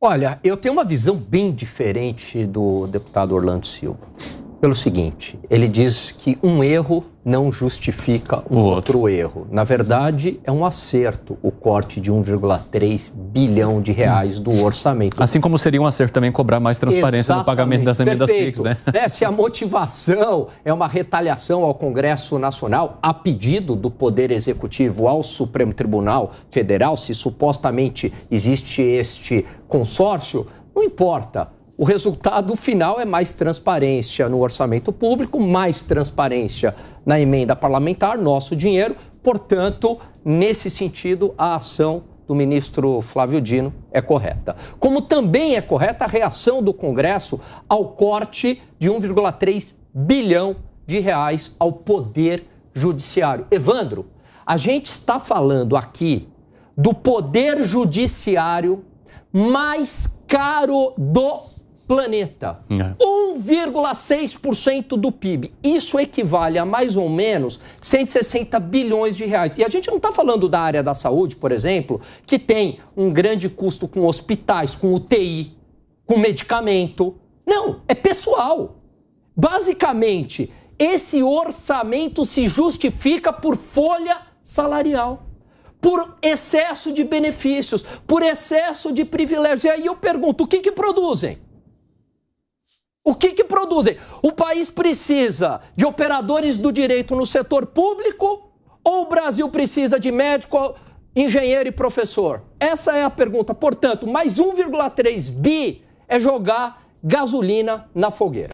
Olha, eu tenho uma visão bem diferente do deputado Orlando Silva pelo seguinte: ele diz que um erro não justifica um outro. outro. erro. Na verdade, é um acerto o corte de 1,3 bilhão de reais do orçamento. Assim como seria um acerto também cobrar mais transparência Exatamente. no pagamento das emendas Perfeito. PIX, né? É, se a motivação é uma retaliação ao Congresso Nacional a pedido do Poder Executivo ao Supremo Tribunal Federal, se supostamente existe este consórcio, não importa o resultado final é mais transparência no orçamento público, mais transparência na emenda parlamentar, nosso dinheiro. Portanto, nesse sentido, a ação do ministro Flávio Dino é correta. Como também é correta a reação do Congresso ao corte de 1,3 bilhão de reais ao poder judiciário. Evandro, a gente está falando aqui do poder judiciário mais caro do planeta. 1,6% é. do PIB. Isso equivale a mais ou menos 160 bilhões de reais. E a gente não está falando da área da saúde, por exemplo, que tem um grande custo com hospitais, com UTI, com medicamento. Não, é pessoal. Basicamente, esse orçamento se justifica por folha salarial por excesso de benefícios, por excesso de privilégios. E aí eu pergunto: o que, que produzem? O que, que produzem? O país precisa de operadores do direito no setor público ou o Brasil precisa de médico, engenheiro e professor? Essa é a pergunta. Portanto, mais 1,3 bi é jogar gasolina na fogueira.